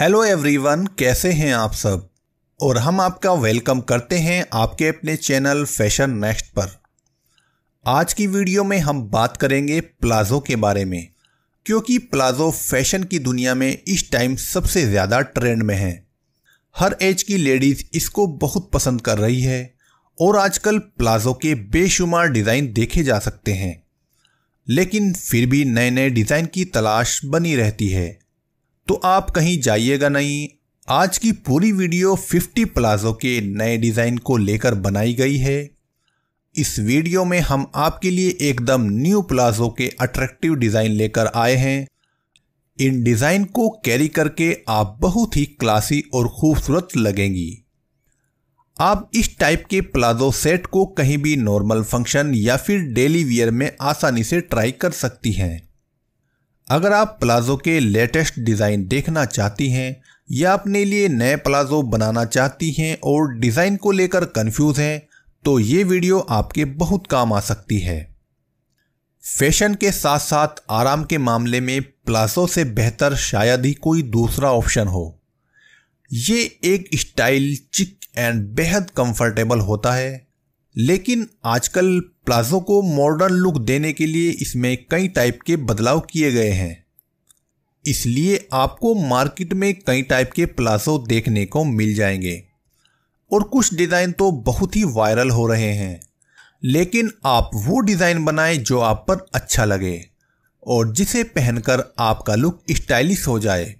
Hello everyone कैसे हैं आप सब और हम आपका वेलकम करते हैं आपके अपने चैनल फैशन नेक्स्ट पर आज की वीडियो में हम बात करेंगे प्लाज़ो के बारे में क्योंकि प्लाज़ो फैशन की दुनिया में इस टाइम सबसे ज़्यादा ट्रेंड में है हर एज की लेडीज़ इसको बहुत पसंद कर रही है और आजकल प्लाज़ो के बेशुमार डिज़ाइन देखे जा सकते हैं लेकिन फिर भी नए नए डिज़ाइन की तलाश बनी रहती है तो आप कहीं जाइएगा नहीं आज की पूरी वीडियो 50 प्लाजो के नए डिज़ाइन को लेकर बनाई गई है इस वीडियो में हम आपके लिए एकदम न्यू प्लाजो के अट्रैक्टिव डिज़ाइन लेकर आए हैं इन डिज़ाइन को कैरी करके आप बहुत ही क्लासी और खूबसूरत लगेंगी आप इस टाइप के प्लाजो सेट को कहीं भी नॉर्मल फंक्शन या फिर डेली वियर में आसानी से ट्राई कर सकती हैं अगर आप प्लाजो के लेटेस्ट डिज़ाइन देखना चाहती हैं या अपने लिए नए प्लाजो बनाना चाहती हैं और डिज़ाइन को लेकर कंफ्यूज हैं तो ये वीडियो आपके बहुत काम आ सकती है फैशन के साथ साथ आराम के मामले में प्लाजो से बेहतर शायद ही कोई दूसरा ऑप्शन हो ये एक स्टाइल चिक एंड बेहद कंफर्टेबल होता है लेकिन आजकल प्लाजो को मॉडर्न लुक देने के लिए इसमें कई टाइप के बदलाव किए गए हैं इसलिए आपको मार्केट में कई टाइप के प्लाजो देखने को मिल जाएंगे और कुछ डिज़ाइन तो बहुत ही वायरल हो रहे हैं लेकिन आप वो डिज़ाइन बनाएं जो आप पर अच्छा लगे और जिसे पहनकर आपका लुक स्टाइलिश हो जाए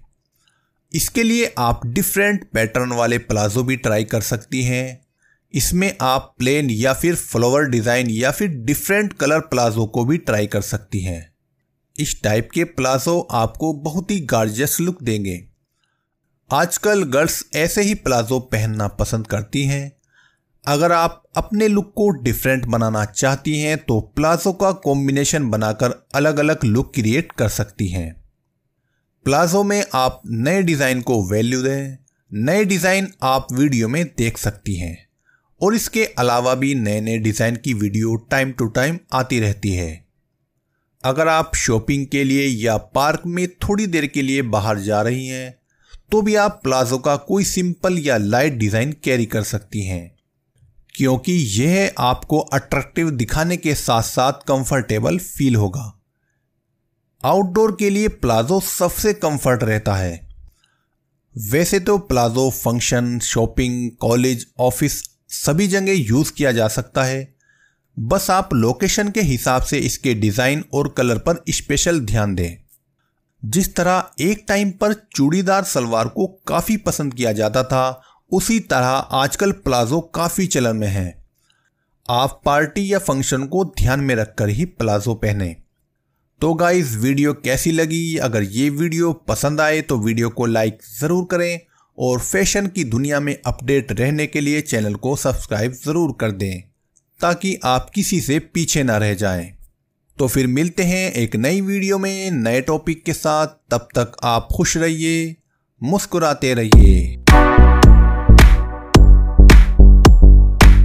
इसके लिए आप डिफरेंट पैटर्न वाले प्लाजो भी ट्राई कर सकती हैं इसमें आप प्लेन या फिर फ्लोवर डिज़ाइन या फिर डिफरेंट कलर प्लाजो को भी ट्राई कर सकती हैं इस टाइप के प्लाजो आपको बहुत ही गार्जियस लुक देंगे आजकल गर्ल्स ऐसे ही प्लाजो पहनना पसंद करती हैं अगर आप अपने लुक को डिफरेंट बनाना चाहती हैं तो प्लाजो का कॉम्बिनेशन बनाकर अलग अलग लुक क्रिएट कर सकती हैं प्लाजो में आप नए डिज़ाइन को वैल्यू दें नए डिज़ाइन आप वीडियो में देख सकती हैं और इसके अलावा भी नए नए डिज़ाइन की वीडियो टाइम टू टाइम आती रहती है अगर आप शॉपिंग के लिए या पार्क में थोड़ी देर के लिए बाहर जा रही हैं तो भी आप प्लाजो का कोई सिंपल या लाइट डिज़ाइन कैरी कर सकती हैं क्योंकि यह आपको अट्रैक्टिव दिखाने के साथ साथ कंफर्टेबल फील होगा आउटडोर के लिए प्लाजो सबसे कंफर्ट रहता है वैसे तो palazzo function shopping college office सभी जगह यूज़ किया जा सकता है बस आप लोकेशन के हिसाब से इसके डिज़ाइन और कलर पर स्पेशल ध्यान दें जिस तरह एक टाइम पर चूड़ीदार सलवार को काफ़ी पसंद किया जाता था उसी तरह आजकल प्लाजो काफ़ी चलन में है आप पार्टी या फंक्शन को ध्यान में रखकर ही प्लाजो पहने तो गाइज वीडियो कैसी लगी अगर ये वीडियो पसंद आए तो वीडियो को लाइक ज़रूर करें और फैशन की दुनिया में अपडेट रहने के लिए चैनल को सब्सक्राइब ज़रूर कर दें ताकि आप किसी से पीछे ना रह जाएं। तो फिर मिलते हैं एक नई वीडियो में नए टॉपिक के साथ तब तक आप खुश रहिए मुस्कुराते रहिए